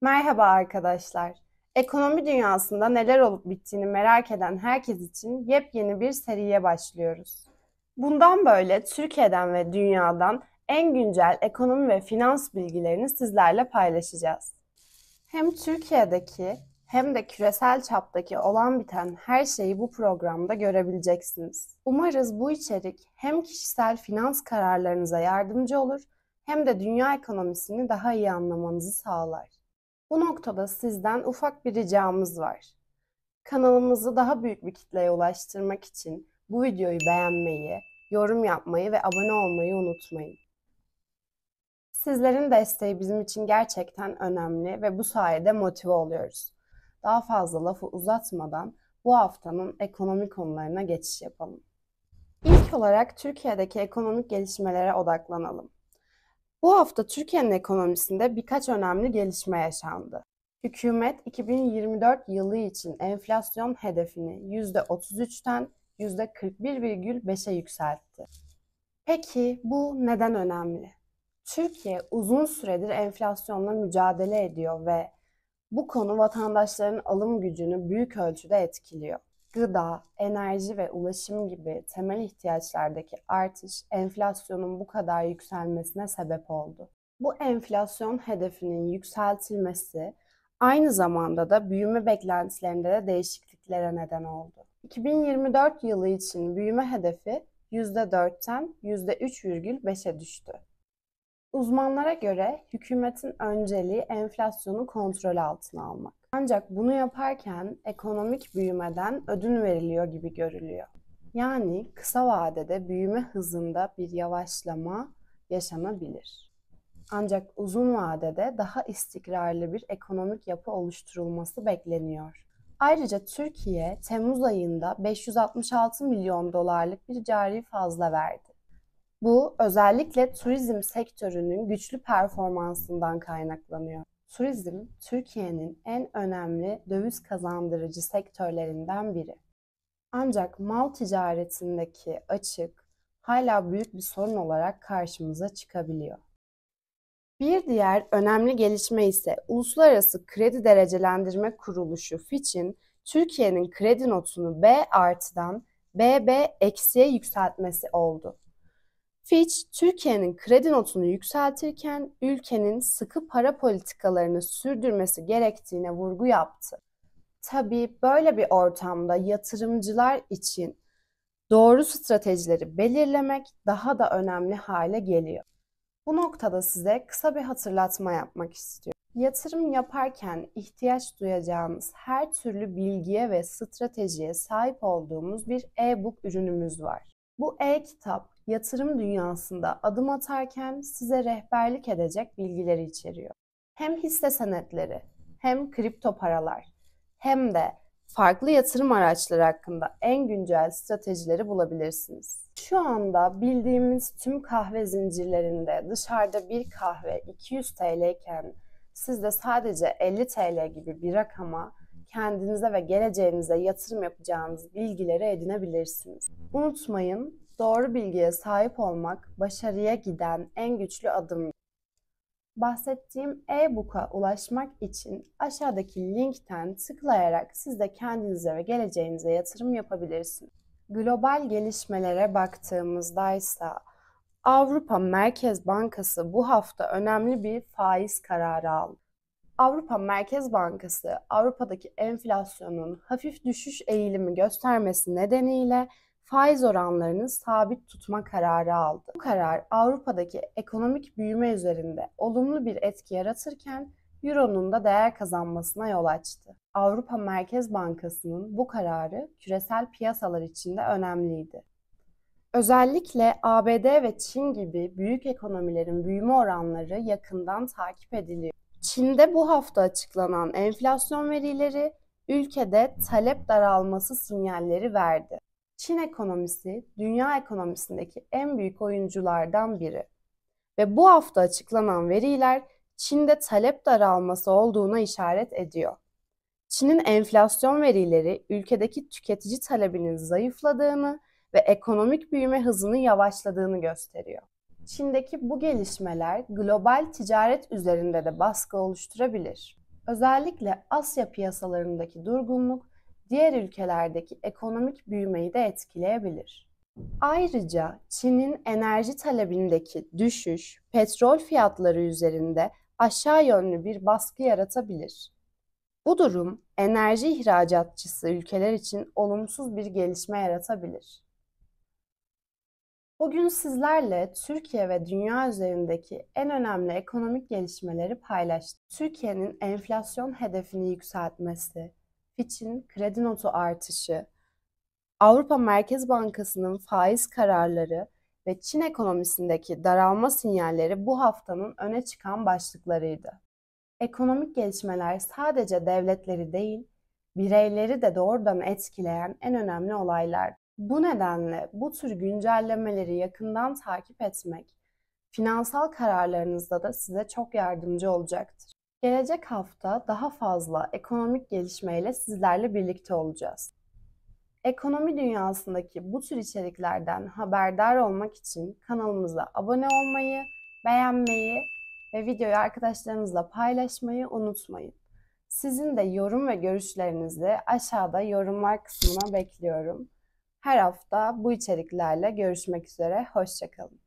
Merhaba arkadaşlar. Ekonomi dünyasında neler olup bittiğini merak eden herkes için yepyeni bir seriye başlıyoruz. Bundan böyle Türkiye'den ve dünyadan en güncel ekonomi ve finans bilgilerini sizlerle paylaşacağız. Hem Türkiye'deki hem de küresel çaptaki olan biten her şeyi bu programda görebileceksiniz. Umarız bu içerik hem kişisel finans kararlarınıza yardımcı olur hem de dünya ekonomisini daha iyi anlamanızı sağlar. Bu noktada sizden ufak bir ricamız var. Kanalımızı daha büyük bir kitleye ulaştırmak için bu videoyu beğenmeyi, yorum yapmayı ve abone olmayı unutmayın. Sizlerin desteği bizim için gerçekten önemli ve bu sayede motive oluyoruz. Daha fazla lafı uzatmadan bu haftanın ekonomi konularına geçiş yapalım. İlk olarak Türkiye'deki ekonomik gelişmelere odaklanalım. Bu hafta Türkiye'nin ekonomisinde birkaç önemli gelişme yaşandı. Hükümet 2024 yılı için enflasyon hedefini %33'ten %41,5'e yükseltti. Peki bu neden önemli? Türkiye uzun süredir enflasyonla mücadele ediyor ve bu konu vatandaşların alım gücünü büyük ölçüde etkiliyor gıda, enerji ve ulaşım gibi temel ihtiyaçlardaki artış enflasyonun bu kadar yükselmesine sebep oldu. Bu enflasyon hedefinin yükseltilmesi aynı zamanda da büyüme beklentilerinde de değişikliklere neden oldu. 2024 yılı için büyüme hedefi %4'ten %3,5'e düştü. Uzmanlara göre hükümetin önceliği enflasyonu kontrol altına almak. Ancak bunu yaparken ekonomik büyümeden ödün veriliyor gibi görülüyor. Yani kısa vadede büyüme hızında bir yavaşlama yaşanabilir. Ancak uzun vadede daha istikrarlı bir ekonomik yapı oluşturulması bekleniyor. Ayrıca Türkiye Temmuz ayında 566 milyon dolarlık bir cari fazla verdi. Bu özellikle turizm sektörünün güçlü performansından kaynaklanıyor. Turizm Türkiye'nin en önemli döviz kazandırıcı sektörlerinden biri. Ancak mal ticaretindeki açık hala büyük bir sorun olarak karşımıza çıkabiliyor. Bir diğer önemli gelişme ise Uluslararası Kredi Derecelendirme Kuruluşu Fitch'in Türkiye'nin kredi notunu B artıdan BB eksiye yükseltmesi oldu. Fitch, Türkiye'nin kredi notunu yükseltirken ülkenin sıkı para politikalarını sürdürmesi gerektiğine vurgu yaptı. Tabii böyle bir ortamda yatırımcılar için doğru stratejileri belirlemek daha da önemli hale geliyor. Bu noktada size kısa bir hatırlatma yapmak istiyorum. Yatırım yaparken ihtiyaç duyacağınız her türlü bilgiye ve stratejiye sahip olduğumuz bir e-book ürünümüz var. Bu e-kitap yatırım dünyasında adım atarken size rehberlik edecek bilgileri içeriyor. Hem hisse senetleri, hem kripto paralar, hem de farklı yatırım araçları hakkında en güncel stratejileri bulabilirsiniz. Şu anda bildiğimiz tüm kahve zincirlerinde dışarıda bir kahve 200 TL iken siz sadece 50 TL gibi bir rakama kendinize ve geleceğinize yatırım yapacağınız bilgileri edinebilirsiniz. Unutmayın, doğru bilgiye sahip olmak başarıya giden en güçlü adım. Bahsettiğim e-book'a ulaşmak için aşağıdaki linkten tıklayarak siz de kendinize ve geleceğinize yatırım yapabilirsiniz. Global gelişmelere baktığımızda ise Avrupa Merkez Bankası bu hafta önemli bir faiz kararı aldı. Avrupa Merkez Bankası Avrupa'daki enflasyonun hafif düşüş eğilimi göstermesi nedeniyle faiz oranlarını sabit tutma kararı aldı. Bu karar Avrupa'daki ekonomik büyüme üzerinde olumlu bir etki yaratırken Euro'nun da değer kazanmasına yol açtı. Avrupa Merkez Bankası'nın bu kararı küresel piyasalar için de önemliydi. Özellikle ABD ve Çin gibi büyük ekonomilerin büyüme oranları yakından takip ediliyor. Çin'de bu hafta açıklanan enflasyon verileri ülkede talep daralması sinyalleri verdi. Çin ekonomisi dünya ekonomisindeki en büyük oyunculardan biri ve bu hafta açıklanan veriler Çin'de talep daralması olduğuna işaret ediyor. Çin'in enflasyon verileri ülkedeki tüketici talebinin zayıfladığını ve ekonomik büyüme hızını yavaşladığını gösteriyor. Çin'deki bu gelişmeler global ticaret üzerinde de baskı oluşturabilir. Özellikle Asya piyasalarındaki durgunluk diğer ülkelerdeki ekonomik büyümeyi de etkileyebilir. Ayrıca Çin'in enerji talebindeki düşüş petrol fiyatları üzerinde aşağı yönlü bir baskı yaratabilir. Bu durum enerji ihracatçısı ülkeler için olumsuz bir gelişme yaratabilir. Bugün sizlerle Türkiye ve dünya üzerindeki en önemli ekonomik gelişmeleri paylaştım. Türkiye'nin enflasyon hedefini yükseltmesi, Fitch'in kredi notu artışı, Avrupa Merkez Bankası'nın faiz kararları ve Çin ekonomisindeki daralma sinyalleri bu haftanın öne çıkan başlıklarıydı. Ekonomik gelişmeler sadece devletleri değil, bireyleri de doğrudan etkileyen en önemli olaylardı. Bu nedenle bu tür güncellemeleri yakından takip etmek finansal kararlarınızda da size çok yardımcı olacaktır. Gelecek hafta daha fazla ekonomik gelişmeyle sizlerle birlikte olacağız. Ekonomi dünyasındaki bu tür içeriklerden haberdar olmak için kanalımıza abone olmayı, beğenmeyi ve videoyu arkadaşlarınızla paylaşmayı unutmayın. Sizin de yorum ve görüşlerinizi aşağıda yorumlar kısmına bekliyorum. Her hafta bu içeriklerle görüşmek üzere. Hoşçakalın.